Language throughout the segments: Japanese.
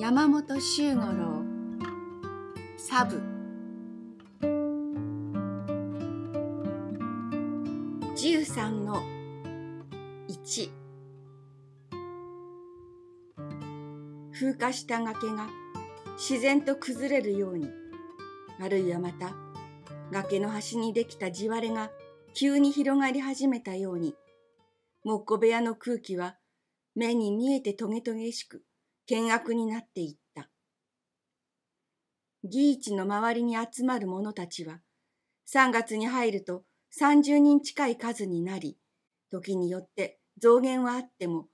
山本周五郎サブ十三の一風化した崖が自然と崩れるようにあるいはまた崖の端にできた地割れが急に広がり始めたように木工部屋の空気は目に見えてトゲトゲしく険悪になっていった。ギーの周りに集まる者たちは、3月に入ると30人近い数になり、時によって増減はあっても、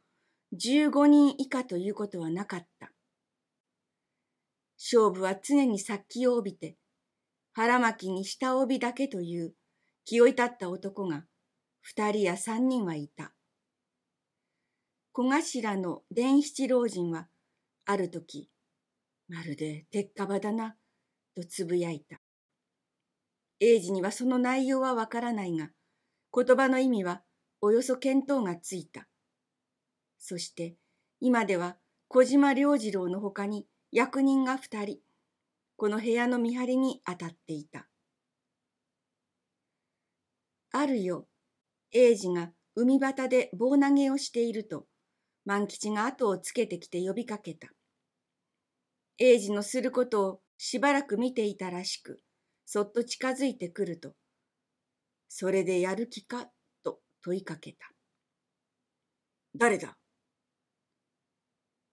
15人以下ということはなかった。勝負は常に殺気を帯びて、腹巻きに下帯だけという気を至った男が、二人や三人はいた。小頭の伝七老人は、ある時、まるで鉄火場だな、とつぶやいた。英二にはその内容はわからないが、言葉の意味はおよそ見当がついた。そして、今では小島良次郎のほかに役人が二人、この部屋の見張りに当たっていた。あるよ、英二が海端で棒投げをしていると、万吉が後をつけてきて呼びかけた。英治のすることをしばらく見ていたらしく、そっと近づいてくると、それでやる気かと問いかけた。誰だ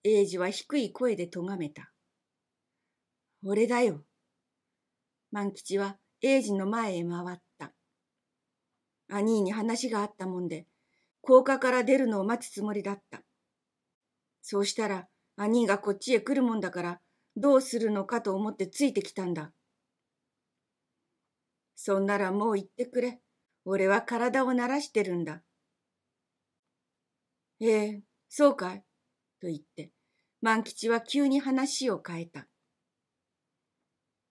英治は低い声でとがめた。俺だよ。万吉は英治の前へ回った。兄に話があったもんで、高架から出るのを待つつもりだった。そうしたら、兄がこっちへ来るもんだから、どうするのかと思ってついてきたんだ。そんならもう言ってくれ。俺は体を慣らしてるんだ。ええ、そうかい。と言って、万吉は急に話を変えた。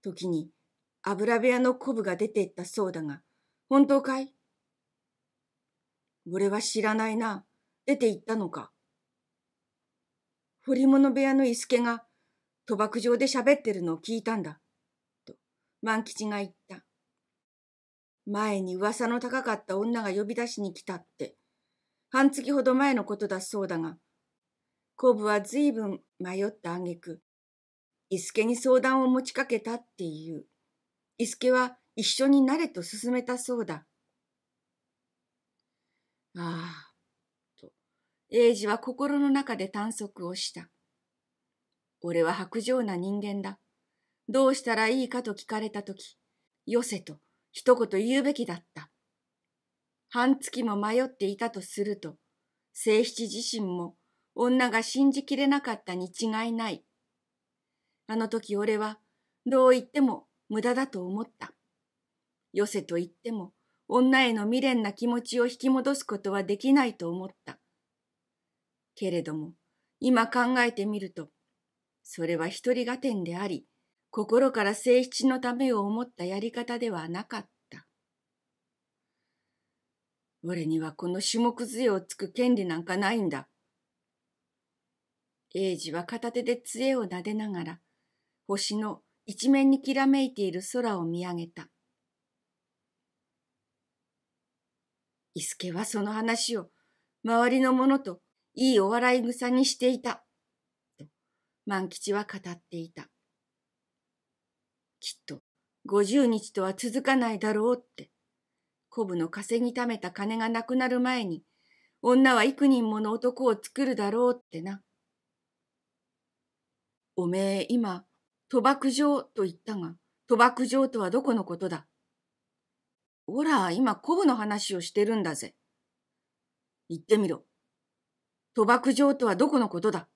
時に、油部屋のコブが出ていったそうだが、本当かい俺は知らないな。出て行ったのか。掘物部屋の伊助が賭博場で喋ってるのを聞いたんだ。と、万吉が言った。前に噂の高かった女が呼び出しに来たって、半月ほど前のことだそうだが、コブは随分迷った挙句、伊助に相談を持ちかけたっていう。伊助は一緒になれと勧めたそうだ。ああ、と、英治は心の中で探索をした。俺は薄情な人間だ。どうしたらいいかと聞かれたとき、よせと一言言うべきだった。半月も迷っていたとすると、清七自身も女が信じきれなかったに違いない。あの時俺はどう言っても無駄だと思った。よせと言っても女への未練な気持ちを引き戻すことはできないと思った。けれども今考えてみるとそれは一人が天であり、心から聖七のためを思ったやり方ではなかった。俺にはこの種目杖をつく権利なんかないんだ。英二は片手で杖をなでながら、星の一面にきらめいている空を見上げた。伊助はその話を周りの者といいお笑い草にしていた。万吉は語っていた。きっと五十日とは続かないだろうって。コブの稼ぎためた金がなくなる前に、女は幾人もの男を作るだろうってな。おめえ今、賭博場と言ったが、賭博場とはどこのことだおら、今、コブの話をしてるんだぜ。言ってみろ。賭博場とはどこのことだ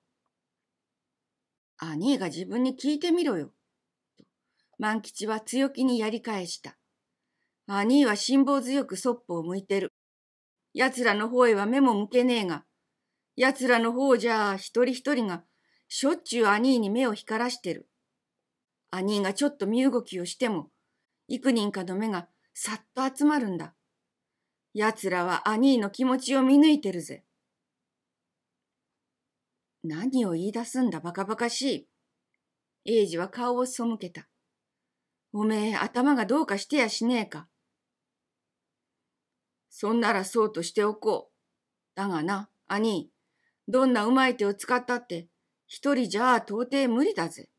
兄が自分に聞いてみろよ。と万吉は強気にやり返した。兄は辛抱強くそっぽを向いてる。奴らの方へは目も向けねえが、奴らの方じゃあ一人一人がしょっちゅう兄に目を光らしてる。兄がちょっと身動きをしても、幾人かの目がさっと集まるんだ。奴らは兄の気持ちを見抜いてるぜ。何を言い出すんだバカバカしい。英ジは顔を背けた。おめえ頭がどうかしてやしねえか。そんならそうとしておこう。だがな、兄、どんなうまい手を使ったって、一人じゃあ到底無理だぜ。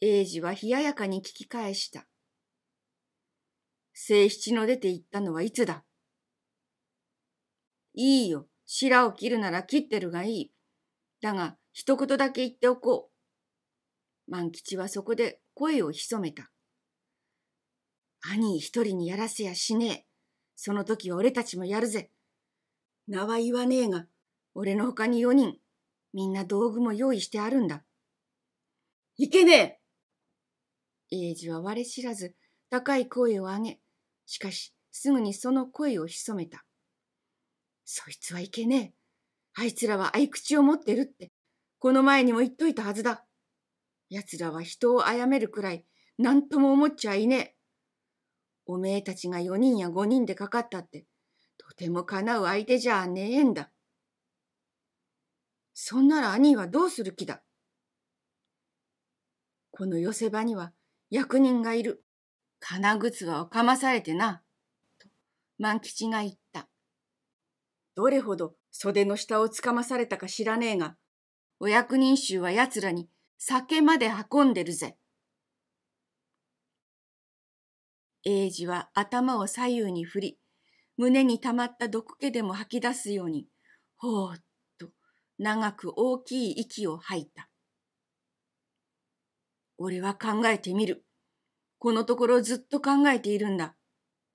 英ジは冷ややかに聞き返した。聖七の出て行ったのはいつだいいよ。白を切るなら切ってるがいい。だが、一言だけ言っておこう。万吉はそこで声を潜めた。兄一人にやらせやしねえ。その時は俺たちもやるぜ。名は言わねえが、俺の他に4人、みんな道具も用意してあるんだ。いけねえ英二は我知らず、高い声を上げ、しかし、すぐにその声を潜めた。そいつはいけねえ。あいつらは合い口を持ってるって、この前にも言っといたはずだ。奴らは人を殺めるくらい、何とも思っちゃいねえ。おめえたちが4人や5人でかかったって、とてもかなう相手じゃねえんだ。そんなら兄はどうする気だこの寄せ場には役人がいる。金靴はをかまされてな。と、万吉が言った。どれほど袖の下をつかまされたか知らねえが、お役人衆は奴らに酒まで運んでるぜ。英治は頭を左右に振り、胸に溜まった毒気でも吐き出すように、ほっと長く大きい息を吐いた。俺は考えてみる。このところずっと考えているんだ。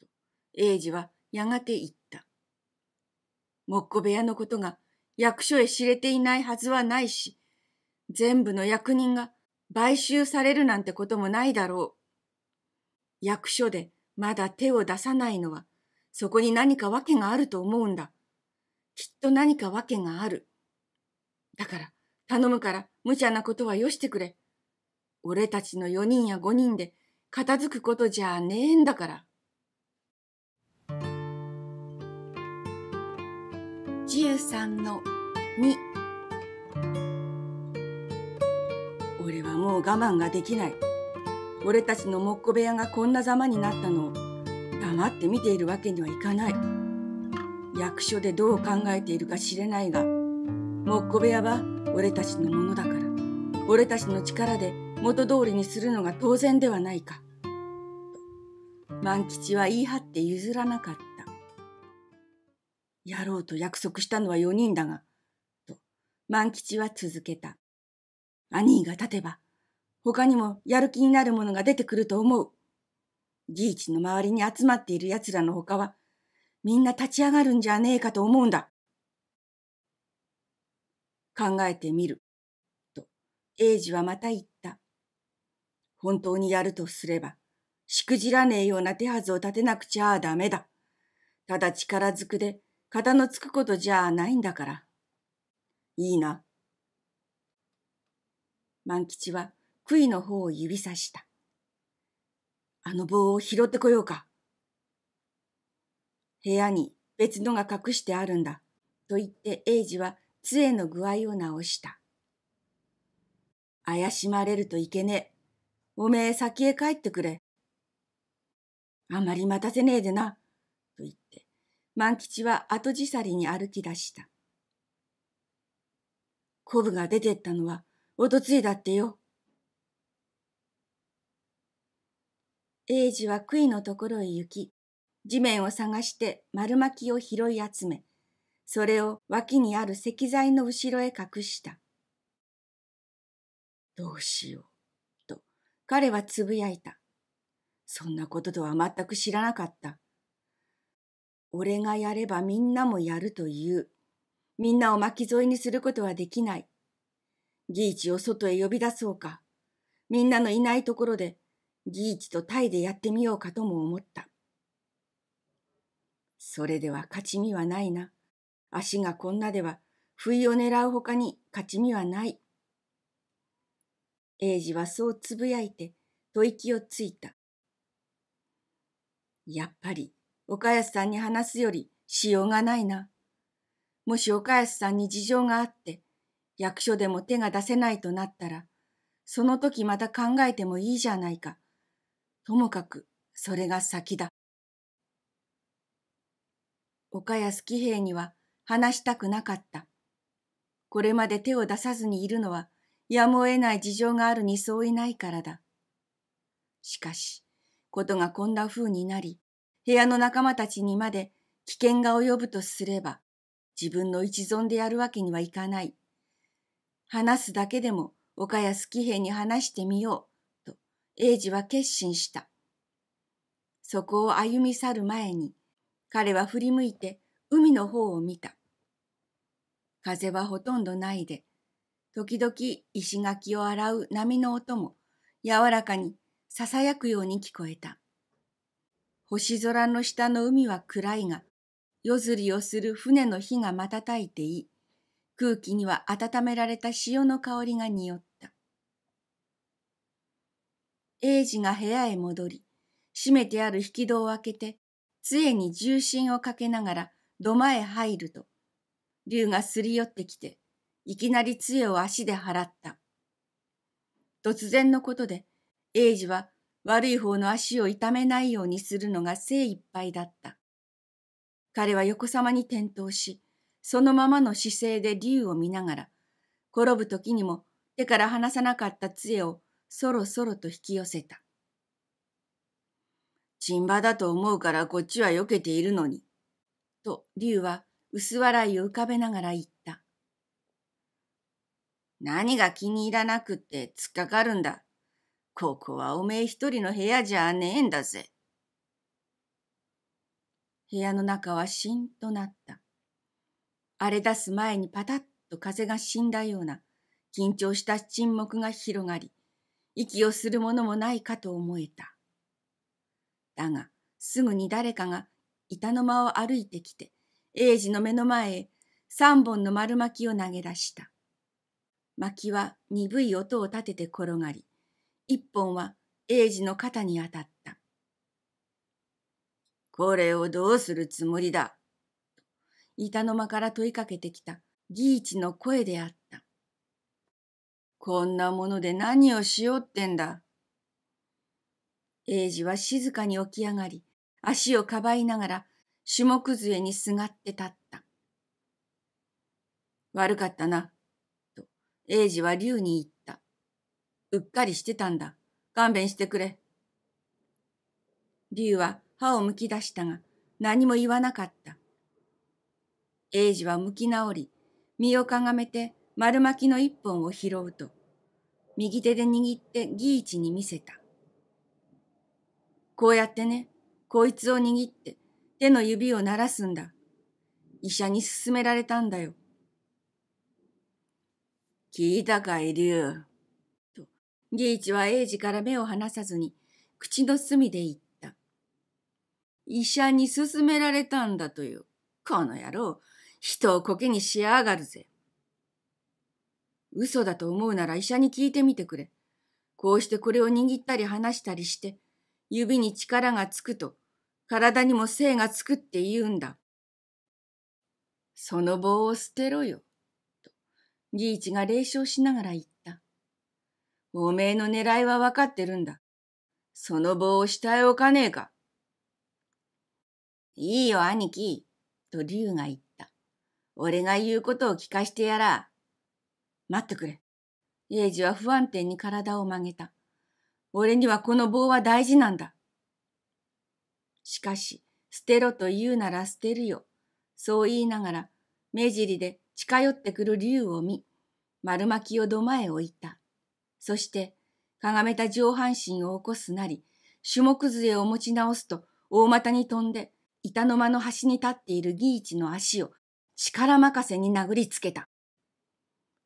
と、英治はやがて言った。木こ部屋のことが役所へ知れていないはずはないし、全部の役人が買収されるなんてこともないだろう。役所でまだ手を出さないのは、そこに何か訳があると思うんだ。きっと何か訳がある。だから、頼むから、無茶なことはよしてくれ。俺たちの四人や五人で片付くことじゃねえんだから。13の2俺はもう我慢ができない俺たちのモッコ部屋がこんなざまになったのを黙って見ているわけにはいかない役所でどう考えているか知れないがモッコ部屋は俺たちのものだから俺たちの力で元通りにするのが当然ではないか万吉は言い張って譲らなかったやろうと約束したのは4人だが、と、万吉は続けた。兄が立てば、他にもやる気になるものが出てくると思う。ギーチの周りに集まっている奴らの他は、みんな立ち上がるんじゃねえかと思うんだ。考えてみる。と、英二はまた言った。本当にやるとすれば、しくじらねえような手はずを立てなくちゃダメだ。ただ力ずくで型のつくことじゃないんだから。いいな。万吉は杭の方を指さした。あの棒を拾ってこようか。部屋に別のが隠してあるんだ。と言って英治は杖の具合を直した。怪しまれるといけねえ。おめえ先へ帰ってくれ。あまり待たせねえでな。万吉は後じさりに歩き出した。コブが出てったのは、おとついだってよ。英二は杭のところへ行き、地面を探して丸巻きを拾い集め、それを脇にある石材の後ろへ隠した。どうしよう、と彼はつぶやいた。そんなこととは全く知らなかった。俺がやればみんなもやるという。みんなを巻き添えにすることはできない。ギーチを外へ呼び出そうか。みんなのいないところで、ギーチとタイでやってみようかとも思った。それでは勝ち身はないな。足がこんなでは、不意を狙うほかに勝ち身はない。英治はそうつぶやいて、吐息をついた。やっぱり岡安さんに話すよりしようがないな。もし岡安さんに事情があって、役所でも手が出せないとなったら、その時また考えてもいいじゃないか。ともかく、それが先だ。岡安喜兵衛には話したくなかった。これまで手を出さずにいるのは、やむを得ない事情があるに相違ないからだ。しかし、ことがこんな風になり、部屋の仲間たちにまで危険が及ぶとすれば、自分の一存でやるわけにはいかない。話すだけでも岡安喜兵に話してみようと英治は決心した。そこを歩み去る前に彼は振り向いて海の方を見た。風はほとんどないで、時々石垣を洗う波の音も柔らかにささやくように聞こえた。星空の下の海は暗いが、夜釣りをする船の火が瞬いていい。空気には温められた潮の香りが匂った。英治が部屋へ戻り、閉めてある引き戸を開けて、杖に重心をかけながら土間へ入ると、竜がすり寄ってきて、いきなり杖を足で払った。突然のことで、英治は悪い方の足を痛めないようにするのが精一杯だった。彼は横さまに転倒し、そのままの姿勢で竜を見ながら、転ぶ時にも手から離さなかった杖をそろそろと引き寄せた。チンバだと思うからこっちは避けているのに。と、竜は薄笑いを浮かべながら言った。何が気に入らなくって突っかかるんだ。ここはおめえ一人の部屋じゃねえんだぜ。部屋の中はしんとなった。荒れ出す前にパタッと風が死んだような緊張した沈黙が広がり、息をするものもないかと思えた。だが、すぐに誰かが板の間を歩いてきて、英治の目の前へ三本の丸巻きを投げ出した。薪は鈍い音を立てて転がり、一本は英治の肩に当たった。これをどうするつもりだ板の間から問いかけてきた義一の声であった。こんなもので何をしようってんだ。英治は静かに起き上がり、足をかばいながら、種目杖にすがって立った。悪かったな、と英治は竜に言った。うっかりしてたんだ。勘弁してくれ。竜は歯をむき出したが、何も言わなかった。英二は向き直り、身をかがめて丸巻きの一本を拾うと、右手で握ってギーに見せた。こうやってね、こいつを握って手の指を鳴らすんだ。医者に勧められたんだよ。聞いたかい、竜。義一は英ジから目を離さずに、口の隅で言った。医者に勧められたんだという。この野郎、人をコケにしやがるぜ。嘘だと思うなら医者に聞いてみてくれ。こうしてこれを握ったり離したりして、指に力がつくと、体にも精がつくって言うんだ。その棒を捨てろよ。と、ギーチが冷笑しながら言った。おめえの狙いはわかってるんだ。その棒を下へ置かねえか。いいよ、兄貴、と竜が言った。俺が言うことを聞かしてやら。待ってくれ。エイジは不安定に体を曲げた。俺にはこの棒は大事なんだ。しかし、捨てろと言うなら捨てるよ。そう言いながら、目尻で近寄ってくる竜を見、丸巻きを土間へ置いた。そして、かがめた上半身を起こすなり、種目杖を持ち直すと、大股に飛んで、板の間の端に立っている義一の足を力任せに殴りつけた。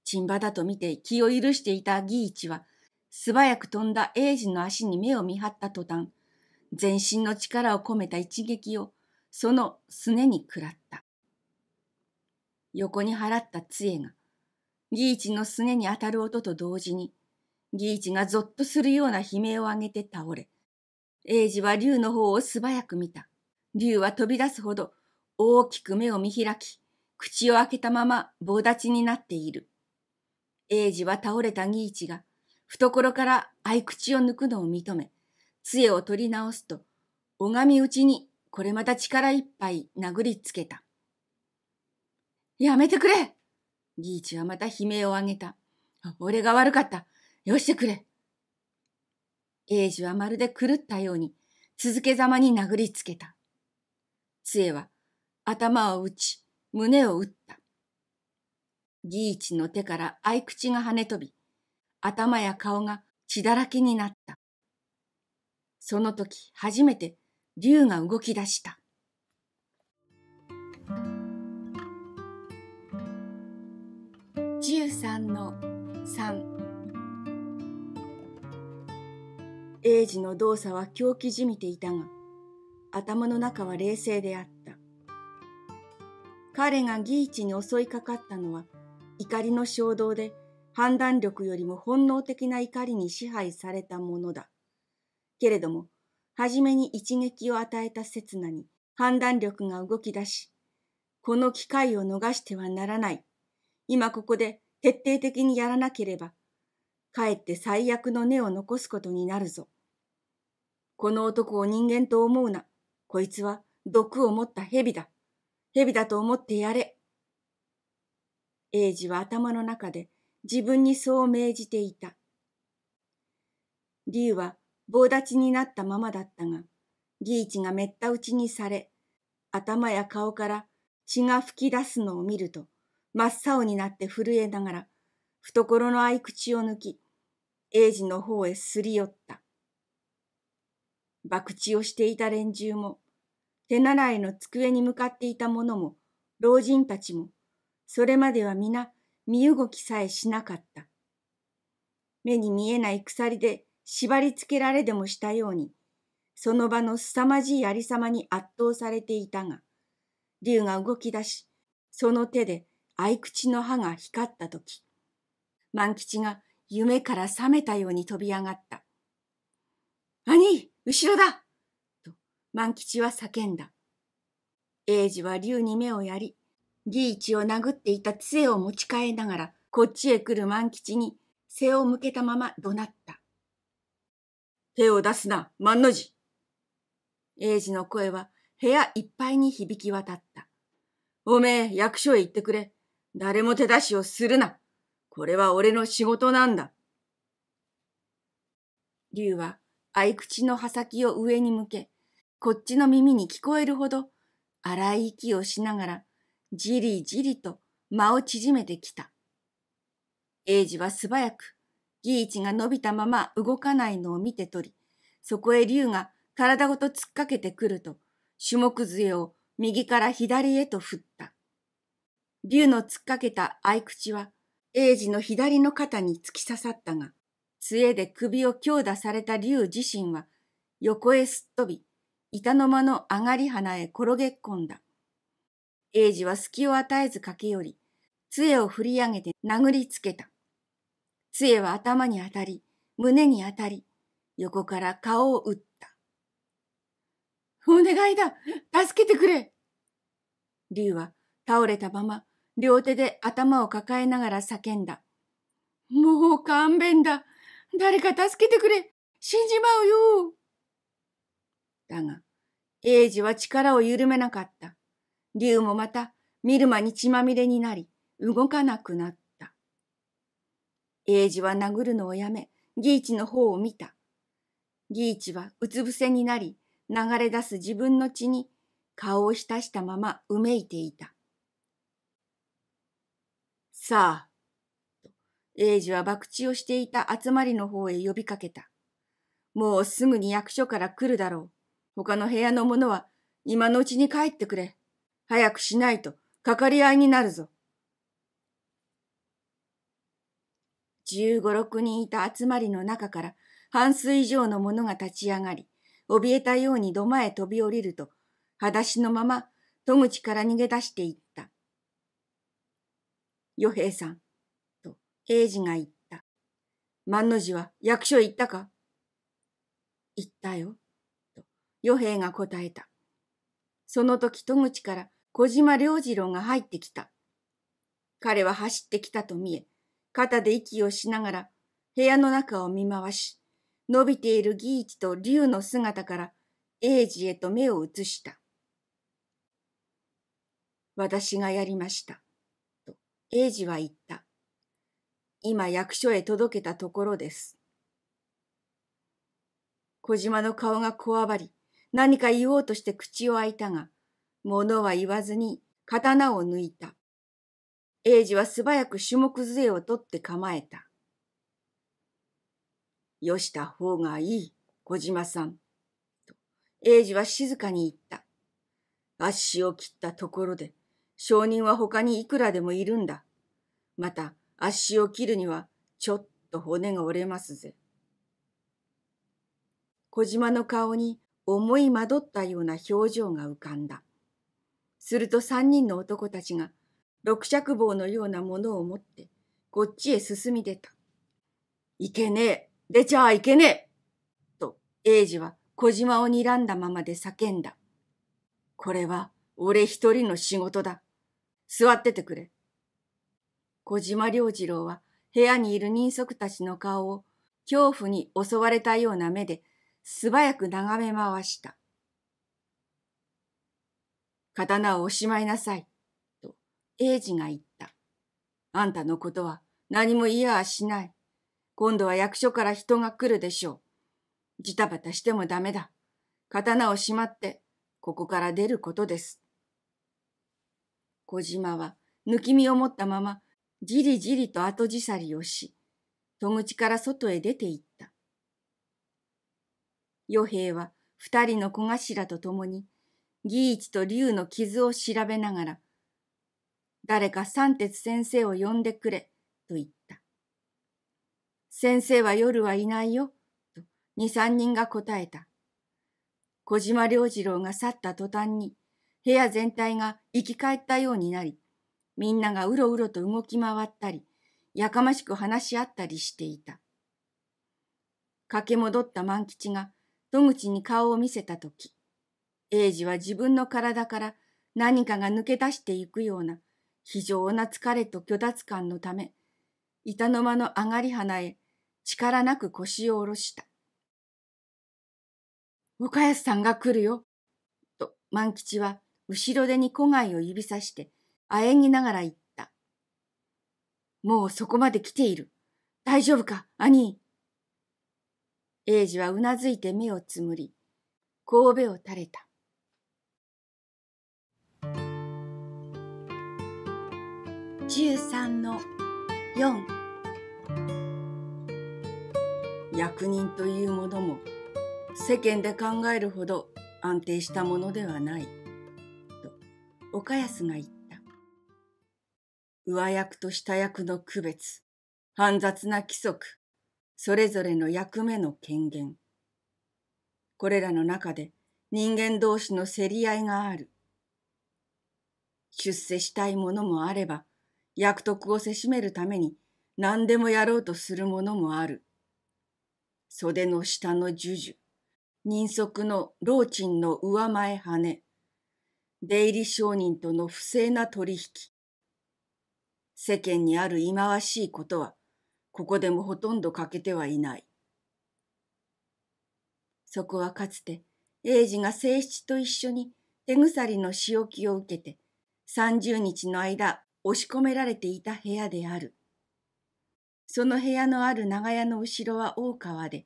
チンバだと見て気を許していた義一は、素早く飛んだ英二の足に目を見張った途端、全身の力を込めた一撃を、そのすねに食らった。横に払った杖が、義一のすねに当たる音と同時に、義一がぞっとするような悲鳴を上げて倒れ、英二は竜の方を素早く見た。竜は飛び出すほど大きく目を見開き、口を開けたまま棒立ちになっている。英二は倒れた義一が、懐から合口を抜くのを認め、杖を取り直すと、拝み打ちにこれまた力いっぱい殴りつけた。やめてくれ義一はまた悲鳴を上げた。俺が悪かった。よしてくれ。英二はまるで狂ったように、続けざまに殴りつけた。杖は頭を打ち、胸を打った。ギーチの手から合い口が跳ね飛び、頭や顔が血だらけになった。その時初めて竜が動き出した。13の3英治の動作は狂気じみていたが、頭の中は冷静であった。彼がギーチに襲いかかったのは、怒りの衝動で、判断力よりも本能的な怒りに支配されたものだ。けれども、初めに一撃を与えた刹那に判断力が動き出し、この機会を逃してはならない。今ここで徹底的にやらなければ、かえって最悪の根を残すことになるぞ。この男を人間と思うな。こいつは毒を持った蛇だ。蛇だと思ってやれ。英治は頭の中で自分にそう命じていた。竜は棒立ちになったままだったが、ギーチがめった打ちにされ、頭や顔から血が噴き出すのを見ると、真っ青になって震えながら、懐の合い口を抜き、英治の方へすり寄った。博打をしていた連中も、手習いの机に向かっていた者も、老人たちも、それまでは皆身動きさえしなかった。目に見えない鎖で縛り付けられでもしたように、その場の凄まじいありさまに圧倒されていたが、竜が動き出し、その手で合口の歯が光ったとき、万吉が夢から覚めたように飛び上がった。兄後ろだと万吉は叫んだ。英治は竜に目をやり、義一を殴っていた杖を持ち替えながら、こっちへ来る万吉に背を向けたまま怒鳴った。手を出すな、万の字英治の声は部屋いっぱいに響き渡った。おめえ、役所へ行ってくれ。誰も手出しをするな。これは俺の仕事なんだ。竜は合い口の刃先を上に向け、こっちの耳に聞こえるほど、荒い息をしながら、じりじりと間を縮めてきた。英二は素早く、ギーチが伸びたまま動かないのを見て取り、そこへ竜が体ごと突っかけてくると、種目杖を右から左へと振った。竜の突っかけた合口は、英二の左の肩に突き刺さったが、杖で首を強打された竜自身は、横へすっ飛び、板の間の上がり花へ転げ込んだ。英治は隙を与えず駆け寄り、杖を振り上げて殴りつけた。杖は頭に当たり、胸に当たり、横から顔を打った。お願いだ助けてくれ竜は倒れたまま、両手で頭を抱えながら叫んだ。もう勘弁だ誰か助けてくれ死んじまうよだが、英治は力を緩めなかった。竜もまた、見る間に血まみれになり、動かなくなった。英治は殴るのをやめ、ギーチの方を見た。ギーチはうつ伏せになり、流れ出す自分の血に顔を浸したままうめいていた。さあ、英治は博打をしていた集まりの方へ呼びかけた。もうすぐに役所から来るだろう。他の部屋の者は今のうちに帰ってくれ。早くしないと、かかり合いになるぞ。十五六人いた集まりの中から半数以上の者が立ち上がり、怯えたように土間へ飛び降りると、裸足のまま戸口から逃げ出していった。与平さん、英二が言った。万の字は役所行ったか行ったよ。と、与兵衛が答えた。その時戸口から小島良次郎が入ってきた。彼は走ってきたと見え、肩で息をしながら部屋の中を見回し、伸びている義一と竜の姿から英二へと目を移した。私がやりました。と、英二は言った。今役所へ届けたところです。小島の顔がこわばり、何か言おうとして口を開いたが、物は言わずに刀を抜いた。英二は素早く種目杖を取って構えた。よした方がいい、小島さん。と、英二は静かに言った。足を切ったところで、証人は他にいくらでもいるんだ。また、足を切るにはちょっと骨が折れますぜ。小島の顔に思い惑ったような表情が浮かんだ。すると三人の男たちが六尺棒のようなものを持ってこっちへ進み出た。いけねえ出ちゃいけねえと、英治は小島を睨んだままで叫んだ。これは俺一人の仕事だ。座っててくれ。小島良次郎は部屋にいる人足たちの顔を恐怖に襲われたような目で素早く眺め回した。刀をおしまいなさい、と英治が言った。あんたのことは何も言いやしない。今度は役所から人が来るでしょう。ジタバタしてもダメだ。刀をしまって、ここから出ることです。小島は、抜き身を持ったままじりじりと後じさりをし、戸口から外へ出て行った。与兵は二人の小頭と共に、義一と竜の傷を調べながら、誰か三鉄先生を呼んでくれ、と言った。先生は夜はいないよ、と二三人が答えた。小島良次郎が去った途端に、部屋全体が生き返ったようになり、みんながうろうろと動き回ったり、やかましく話し合ったりしていた。駆け戻った万吉が戸口に顔を見せたとき、英治は自分の体から何かが抜け出していくような非常な疲れと虚脱感のため、板の間の上がり花へ力なく腰を下ろした。岡安さんが来るよ、と万吉は後ろ手に古貝を指さしてあえぎながら言った。もうそこまで来ている。大丈夫か、兄。英二はうなずいて目をつむり、神戸を垂れた。13の4役人というものも世間で考えるほど安定したものではないと岡安が言った。上役と下役の区別、煩雑な規則、それぞれの役目の権限。これらの中で人間同士の競り合いがある。出世したいものもあれば、役得をせしめるために何でもやろうとするももある。袖の下の呪樹、人足の老賃の上前羽、出入り商人との不正な取引、世間にある忌まわしいことは、ここでもほとんど欠けてはいない。そこはかつて、英治が正七と一緒に手鎖の仕置きを受けて、30日の間押し込められていた部屋である。その部屋のある長屋の後ろは大川で、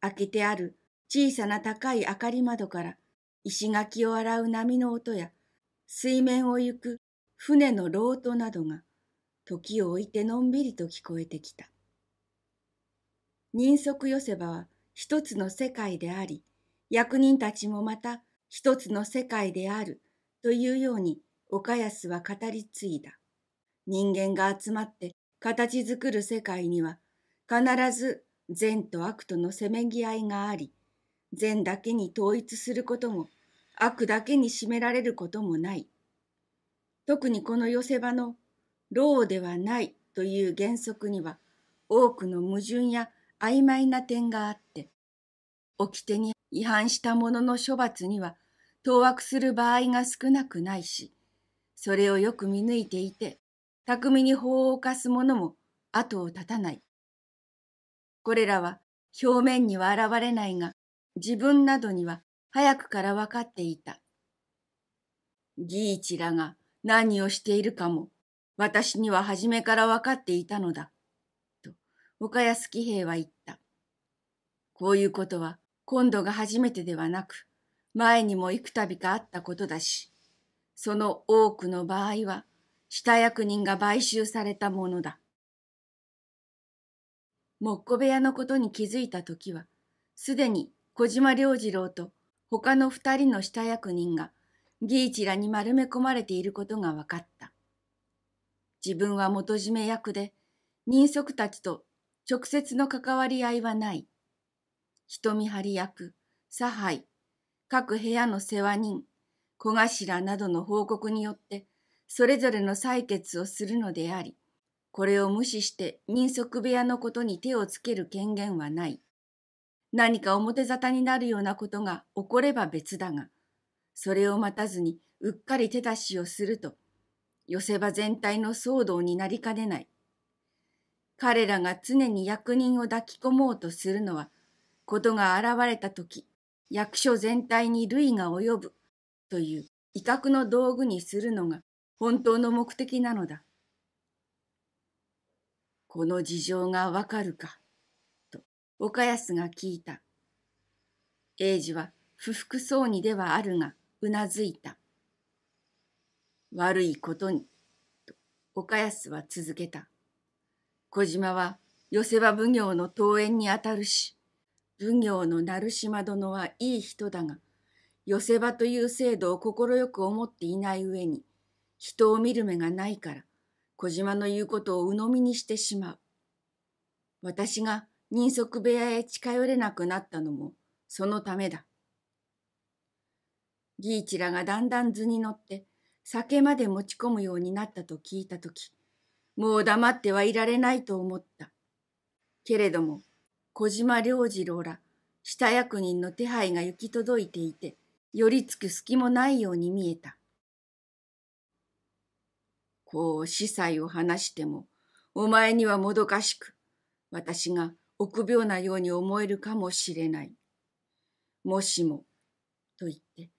開けてある小さな高い明かり窓から石垣を洗う波の音や水面を行く船のロートなどが時を置いてのんびりと聞こえてきた。人足寄せ場は一つの世界であり、役人たちもまた一つの世界であるというように岡安は語り継いだ。人間が集まって形作る世界には必ず善と悪とのせめぎ合いがあり、善だけに統一することも悪だけに占められることもない。特にこの寄せ場の老ではないという原則には多くの矛盾や曖昧な点があって、掟に違反した者の処罰には当惑する場合が少なくないし、それをよく見抜いていて、巧みに法を犯す者も後を絶たない。これらは表面には現れないが、自分などには早くから分かっていた。義一らが何をしているかも、私には初めから分かっていたのだ。と、岡安喜兵衛は言った。こういうことは、今度が初めてではなく、前にも幾度かあったことだし、その多くの場合は、下役人が買収されたものだ。木工部屋のことに気づいたときは、すでに小島良次郎と他の二人の下役人が義一らに丸め込まれていることが分かった。自分は元締め役で、人足たちと直接の関わり合いはない。人見張り役、差配、各部屋の世話人、小頭などの報告によって、それぞれの採決をするのであり、これを無視して人足部屋のことに手をつける権限はない。何か表沙汰になるようなことが起これば別だが、それを待たずにうっかり手出しをすると、寄せ場全体の騒動になりかねない。彼らが常に役人を抱き込もうとするのは、ことが現れた時、役所全体に類が及ぶという威嚇の道具にするのが本当の目的なのだ。この事情がわかるか、と岡安が聞いた。英治は不服そうにではあるが、うなずいた。悪いことに、と岡安は続けた。小島は寄せ場奉行の登園にあたるし、奉行の成島殿はいい人だが、寄せ場という制度を快く思っていない上に、人を見る目がないから、小島の言うことを鵜呑みにしてしまう。私が人足部屋へ近寄れなくなったのも、そのためだ。ギーチらがだんだん図に乗って酒まで持ち込むようになったと聞いた時もう黙ってはいられないと思った。けれども、小島良次郎ら、下役人の手配が行き届いていて、寄りつく隙もないように見えた。こう司祭を話しても、お前にはもどかしく、私が臆病なように思えるかもしれない。もしも、と言って、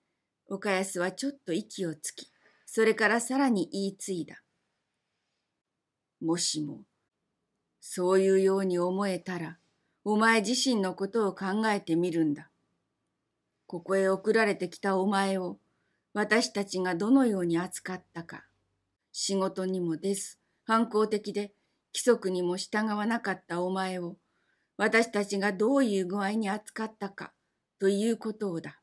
岡安はちょっと息をつき、それからさらに言い継いだ。もしも、そういうように思えたら、お前自身のことを考えてみるんだ。ここへ送られてきたお前を、私たちがどのように扱ったか。仕事にもです。反抗的で、規則にも従わなかったお前を、私たちがどういう具合に扱ったか、ということをだ。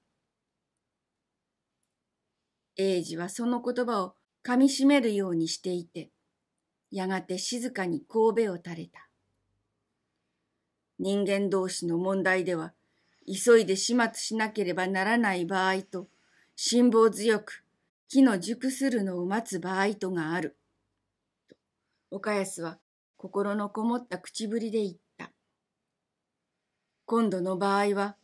英治はその言葉をかみしめるようにしていて、やがて静かに神戸を垂れた。人間同士の問題では、急いで始末しなければならない場合と、辛抱強く、木の熟するのを待つ場合とがある。と、岡安は心のこもった口ぶりで言った。今度の場合は、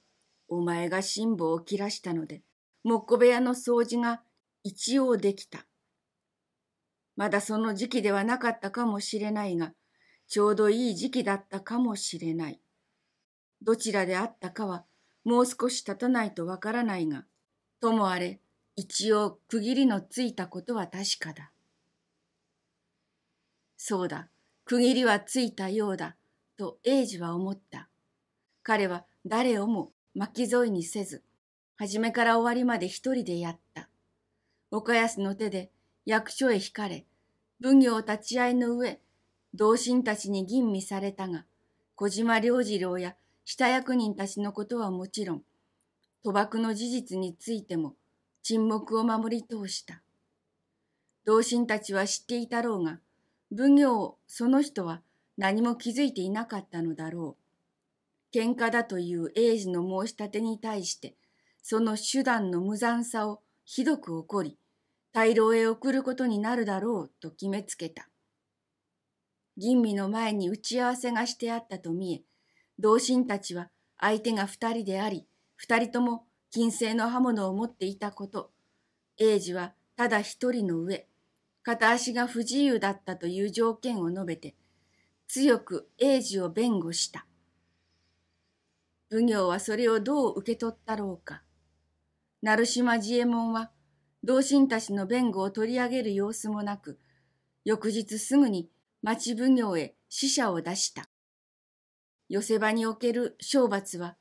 お前が辛抱を切らしたので、木庫部屋の掃除が一応できた。まだその時期ではなかったかもしれないが、ちょうどいい時期だったかもしれない。どちらであったかは、もう少し経たないとわからないが、ともあれ、一応区切りのついたことは確かだ。そうだ、区切りはついたようだ、と英治は思った。彼は誰をも巻き添えにせず、初めから終わりまで一人でやった。岡安の手で役所へ引かれ、奉行立ち会いの上、同心たちに吟味されたが、小島良次郎や下役人たちのことはもちろん、賭博の事実についても沈黙を守り通した。同心たちは知っていたろうが、奉行その人は何も気づいていなかったのだろう。喧嘩だという英治の申し立てに対して、その手段の無残さをひどく怒り、大老へ送ることになるだろうと決めつけた。吟味の前に打ち合わせがしてあったと見え、同心たちは相手が二人であり、二人とも金星の刃物を持っていたこと、英治はただ一人の上、片足が不自由だったという条件を述べて、強く英治を弁護した。奉行はそれをどう受け取ったろうか。成島自右衛門は同心たちの弁護を取り上げる様子もなく、翌日すぐに町奉行へ死者を出した。寄せ場における懲罰は、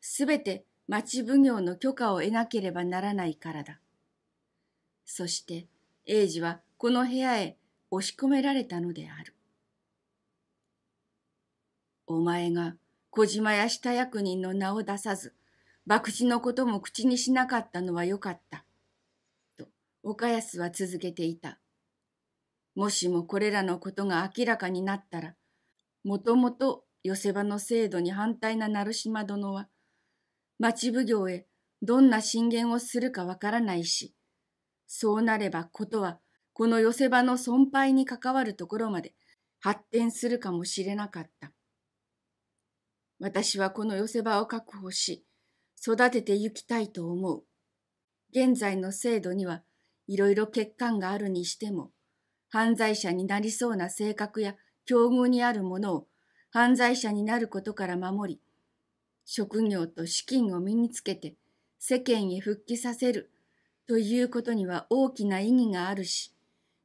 すべて町奉行の許可を得なければならないからだ。そして、英治はこの部屋へ押し込められたのである。お前が小島や下役人の名を出さず、博打のことも口にしなかったのはよかった。岡安は続けていた。もしもこれらのことが明らかになったら、もともと寄せ場の制度に反対な成島殿は、町奉行へどんな進言をするかわからないし、そうなればことはこの寄せ場の存廃に関わるところまで発展するかもしれなかった。私はこの寄せ場を確保し、育ててゆきたいと思う。現在の制度にはいろいろ欠陥があるにしても、犯罪者になりそうな性格や境遇にあるものを犯罪者になることから守り、職業と資金を身につけて世間へ復帰させるということには大きな意義があるし、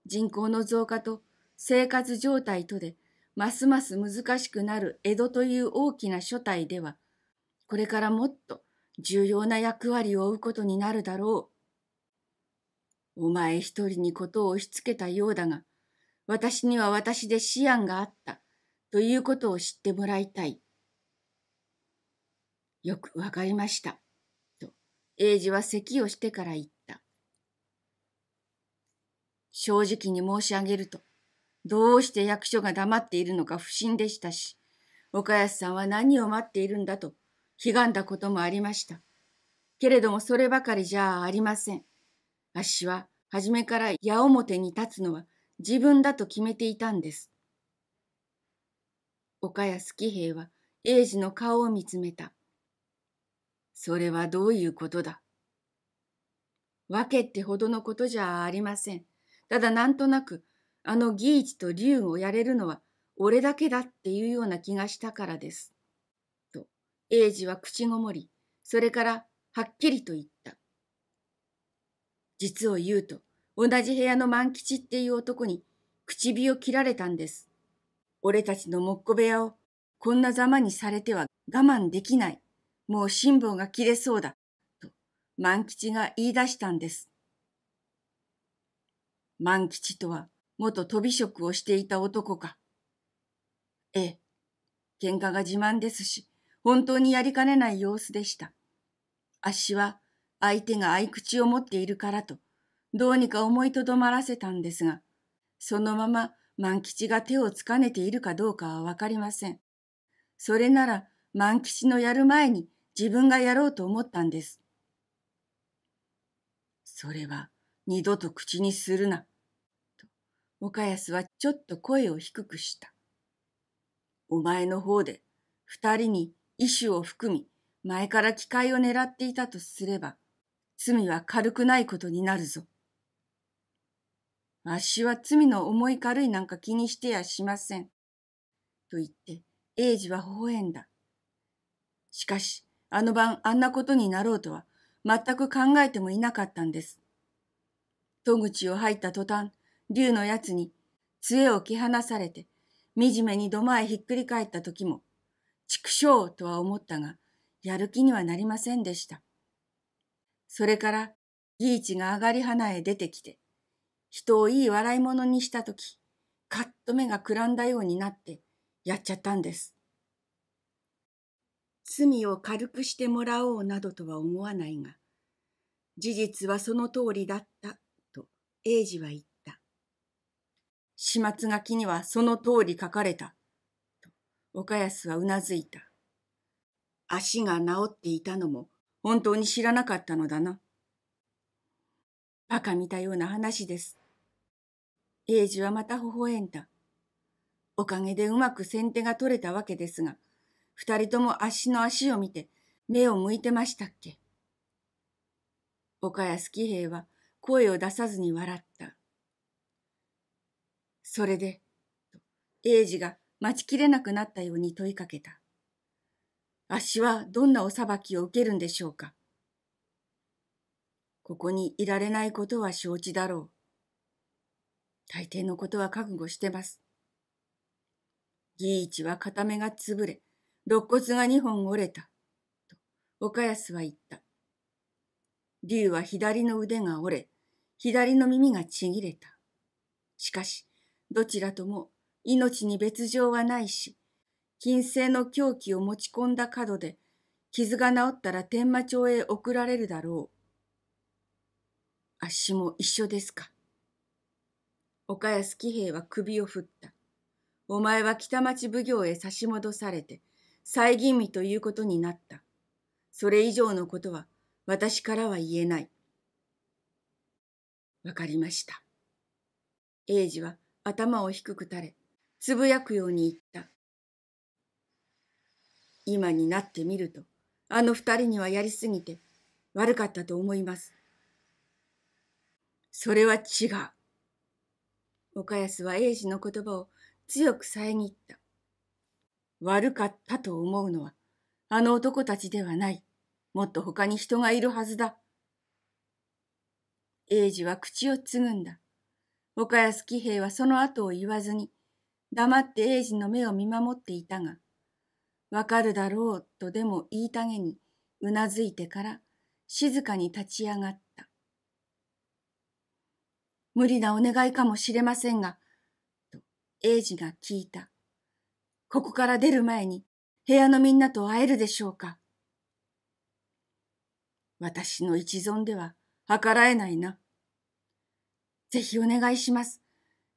人口の増加と生活状態とでますます難しくなる江戸という大きな所帯では、これからもっと重要な役割を負うことになるだろう。お前一人にことを押し付けたようだが、私には私で思案があった、ということを知ってもらいたい。よくわかりました、と、英治は咳をしてから言った。正直に申し上げると、どうして役所が黙っているのか不審でしたし、岡安さんは何を待っているんだと、悲願だこともありました。けれどもそればかりじゃありません。あっしは初めから矢面に立つのは自分だと決めていたんです。岡安喜兵は英二の顔を見つめた。それはどういうことだけってほどのことじゃありません。ただなんとなく、あの義一と龍をやれるのは俺だけだっていうような気がしたからです。と、英二は口ごもり、それからはっきりと言った。実を言うと、同じ部屋の万吉っていう男に唇を切られたんです。俺たちのもっこ部屋をこんなざまにされては我慢できない。もう辛抱が切れそうだ。と、万吉が言い出したんです。万吉とは元飛び職をしていた男か。ええ、喧嘩が自慢ですし、本当にやりかねない様子でした。あっしは相手が合口を持っているからと、どうにか思いとどまらせたんですが、そのまま万吉が手をつかねているかどうかはわかりません。それなら万吉のやる前に自分がやろうと思ったんです。それは二度と口にするな。と、岡安はちょっと声を低くした。お前の方で二人に意志を含み前から機会を狙っていたとすれば、罪は軽くないことになるぞ。わしは罪の重い軽いなんか気にしてやしません。と言って、英治は微笑んだ。しかし、あの晩あんなことになろうとは全く考えてもいなかったんです。戸口を入った途端、竜のやつに杖を切放されて、惨めに土間へひっくり返った時も、畜生とは思ったが、やる気にはなりませんでした。それからギーチが上がり花へ出てきて、人をいい笑い者にしたとき、カッと目がくらんだようになって、やっちゃったんです。罪を軽くしてもらおうなどとは思わないが、事実はその通りだった、と英二は言った。始末書きにはその通り書かれた、と岡安はうなずいた。足が治っていたのも、本当に知らなかったのだな。バカ見たような話です。英治はまた微笑んだ。おかげでうまく先手が取れたわけですが、二人とも足の足を見て目を向いてましたっけ。岡安喜兵衛は声を出さずに笑った。それで、と英治が待ちきれなくなったように問いかけた。あっしはどんなお裁きを受けるんでしょうか。ここにいられないことは承知だろう。大抵のことは覚悟してます。義一は片目が潰れ、肋骨が二本折れた。と、岡安は言った。竜は左の腕が折れ、左の耳がちぎれた。しかし、どちらとも命に別状はないし、金星の凶器を持ち込んだ角で、傷が治ったら天満町へ送られるだろう。あっしも一緒ですか。岡安喜兵衛は首を振った。お前は北町奉行へ差し戻されて、再吟味ということになった。それ以上のことは私からは言えない。わかりました。英治は頭を低く垂れ、つぶやくように言った。今になってみると、あの二人にはやりすぎて悪かったと思います。それは違う。岡安は英治の言葉を強く遮った。悪かったと思うのは、あの男たちではない。もっと他に人がいるはずだ。英治は口をつぐんだ。岡安喜兵衛はその後を言わずに、黙って英治の目を見守っていたが、わかるだろうとでも言いたげにうなずいてから静かに立ち上がった。無理なお願いかもしれませんが、と英二が聞いた。ここから出る前に部屋のみんなと会えるでしょうか。私の一存では計らえないな。ぜひお願いします。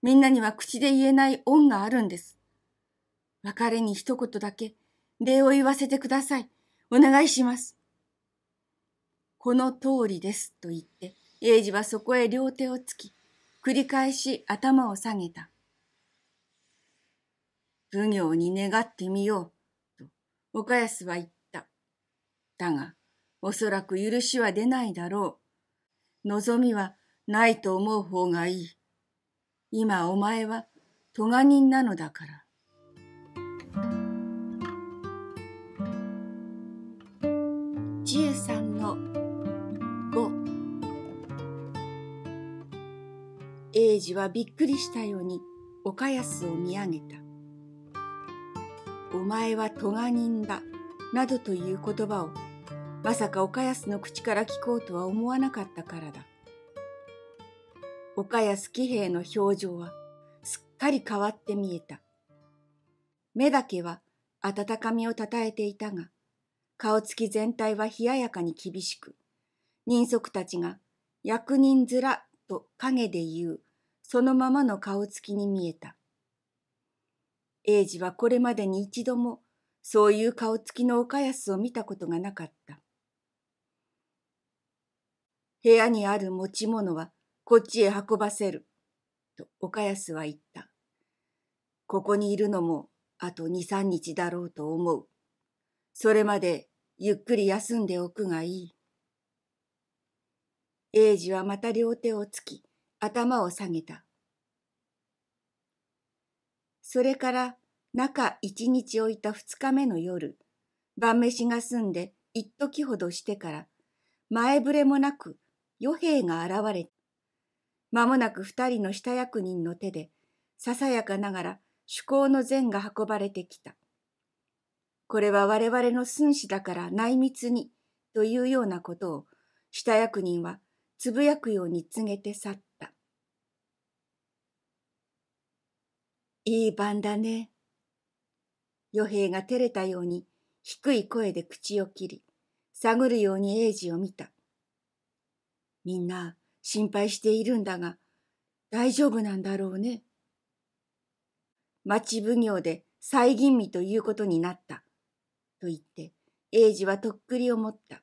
みんなには口で言えない恩があるんです。別れに一言だけ礼を言わせてください。お願いします。この通りですと言って、英治はそこへ両手をつき、繰り返し頭を下げた。奉行に願ってみよう、と、岡安は言った。だが、おそらく許しは出ないだろう。望みはないと思う方がいい。今お前は、咎人なのだから。1 3の5英治はびっくりしたように岡安を見上げた。お前は咎人だ、などという言葉を、まさか岡安の口から聞こうとは思わなかったからだ。岡安喜兵衛の表情は、すっかり変わって見えた。目だけは温かみをたたえていたが、顔つき全体は冷ややかに厳しく、人足たちが役人面と陰で言うそのままの顔つきに見えた。英治はこれまでに一度もそういう顔つきの岡安を見たことがなかった。部屋にある持ち物はこっちへ運ばせる。と岡安は言った。ここにいるのもあと二三日だろうと思う。それまでゆっくり休んでおくがいい。英治はまた両手をつき、頭を下げた。それから中一日置いた二日目の夜、晩飯が済んで一時ほどしてから、前触れもなく与兵が現れた。もなく二人の下役人の手で、ささやかながら趣向の禅が運ばれてきた。これは我々の寸志だから内密に、というようなことを、下役人はつぶやくように告げて去った。いい晩だね。与兵が照れたように低い声で口を切り、探るように英二を見た。みんな心配しているんだが、大丈夫なんだろうね。町奉行で再吟味ということになった。と言って、英二はとっくり思った。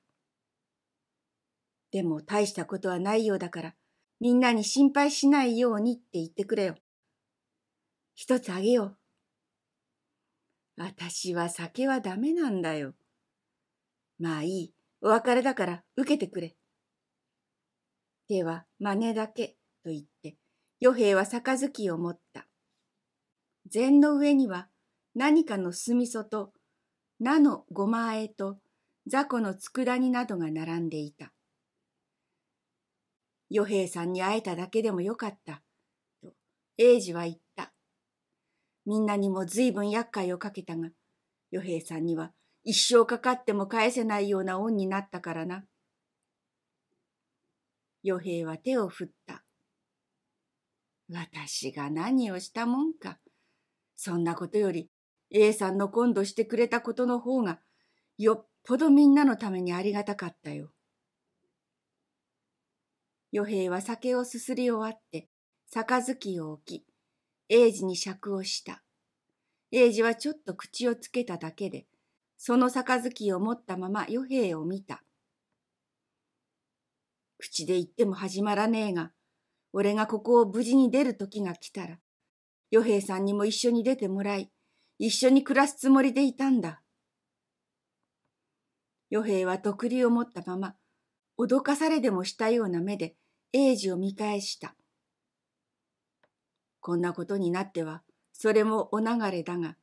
でも大したことはないようだから、みんなに心配しないようにって言ってくれよ。一つあげよう。私は酒はダメなんだよ。まあいい。お別れだから受けてくれ。では、真似だけと言って、与兵衛は杯を持った。禅の上には何かの味噌と菜のごまあえと雑魚の佃煮などが並んでいた。与平さんに会えただけでもよかった。と、英治は言った。みんなにも随分厄介をかけたが、与平さんには一生かかっても返せないような恩になったからな。与平は手を振った。私が何をしたもんか。そんなことより、A さんの今度してくれたことの方が、よっぽどみんなのためにありがたかったよ。与兵は酒をすすり終わって、杯を置き、英二に酌をした。英二はちょっと口をつけただけで、その杯を持ったまま与兵を見た。口で言っても始まらねえが、俺がここを無事に出る時が来たら、与兵さんにも一緒に出てもらい、一緒に暮らすつもりでいたんだ。与兵は得意を持ったまま、脅かされでもしたような目で英治を見返した。こんなことになっては、それもお流れだが、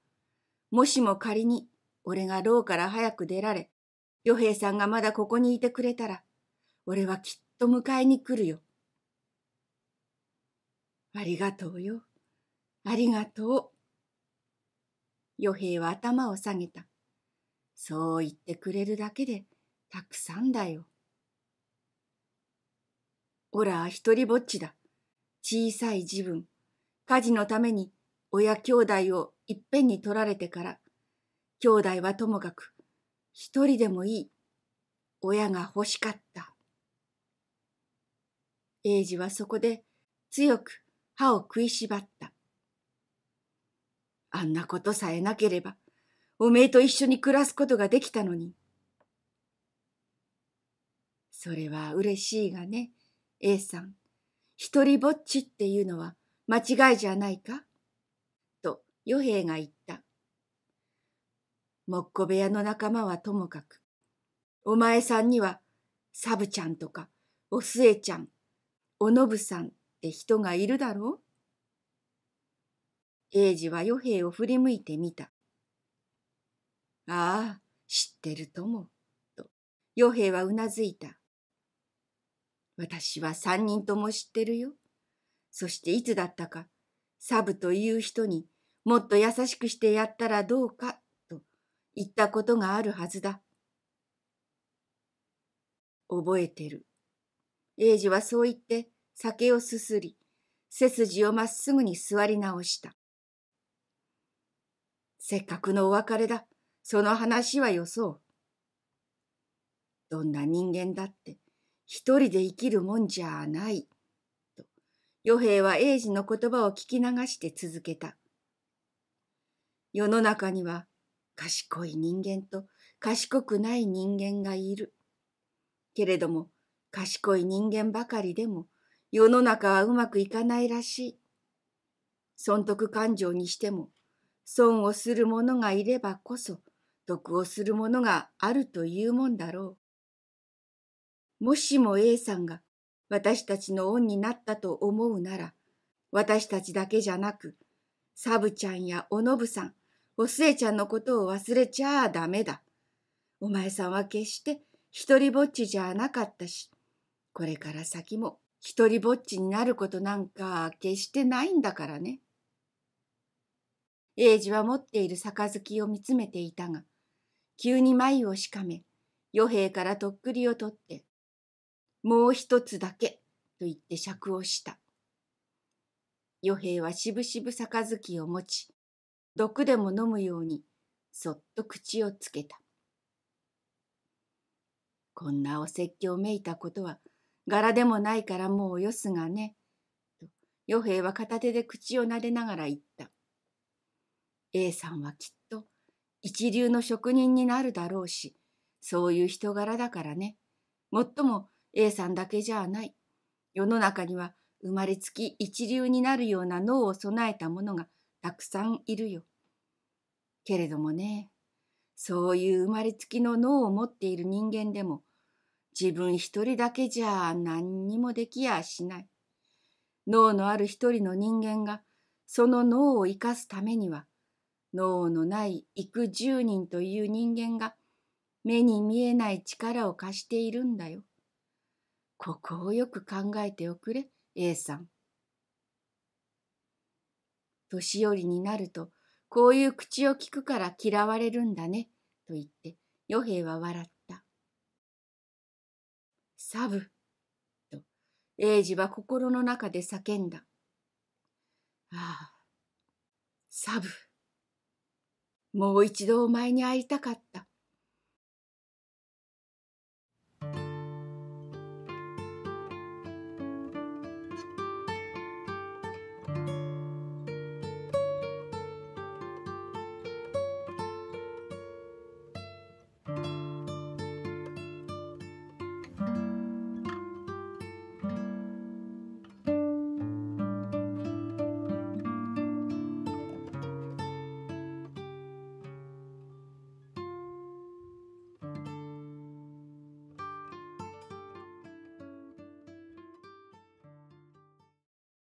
もしも仮に俺が牢から早く出られ、与兵さんがまだここにいてくれたら、俺はきっと迎えに来るよ。ありがとうよ。ありがとう。与平は頭を下げた。そう言ってくれるだけでたくさんだよ。おら、一りぼっちだ。小さい自分。家事のために親兄弟をいっぺんに取られてから、兄弟はともかく、一人でもいい。親が欲しかった。英治はそこで強く歯を食いしばった。あんなことさえなければ、おめえと一緒に暮らすことができたのに。それは嬉しいがね、A さん。一人ぼっちっていうのは間違いじゃないかと、与兵衛が言った。もっこ部屋の仲間はともかく、お前さんには、サブちゃんとか、おすえちゃん、おのぶさんって人がいるだろう英治は与平を振り向いてみた。ああ、知ってるとも、と、与平はうなずいた。私は三人とも知ってるよ。そしていつだったか、サブという人にもっと優しくしてやったらどうか、と言ったことがあるはずだ。覚えてる。英治はそう言って酒をすすり、背筋をまっすぐに座り直した。せっかくのお別れだ。その話はよそう。どんな人間だって一人で生きるもんじゃない。と、与兵衛は英治の言葉を聞き流して続けた。世の中には賢い人間と賢くない人間がいる。けれども賢い人間ばかりでも世の中はうまくいかないらしい。損得感情にしても損をする者がいればこそ、得をする者があるというもんだろう。もしも A さんが私たちの恩になったと思うなら、私たちだけじゃなく、サブちゃんやおのぶさん、おすえちゃんのことを忘れちゃあダメだ。お前さんは決して一りぼっちじゃなかったし、これから先も一りぼっちになることなんか決してないんだからね。英治は持っている杯を見つめていたが、急に眉をしかめ、与兵からとっくりを取って、もう一つだけ、と言って尺をした。与兵はしぶしぶ杯を持ち、毒でも飲むように、そっと口をつけた。こんなお説教めいたことは、柄でもないからもうよすがね。と、与兵は片手で口をなでながら言った。A さんはきっと一流の職人になるだろうし、そういう人柄だからね。もっとも A さんだけじゃない。世の中には生まれつき一流になるような脳を備えた者がたくさんいるよ。けれどもね、そういう生まれつきの脳を持っている人間でも、自分一人だけじゃ何にもできやしない。脳のある一人の人間が、その脳を生かすためには、脳のない幾十人という人間が目に見えない力を貸しているんだよ。ここをよく考えておくれ、A さん。年寄りになると、こういう口を聞くから嫌われるんだね、と言って、与兵衛は笑った。サブ、と、英治は心の中で叫んだ。ああ、サブ。もう一度お前に会いたかった。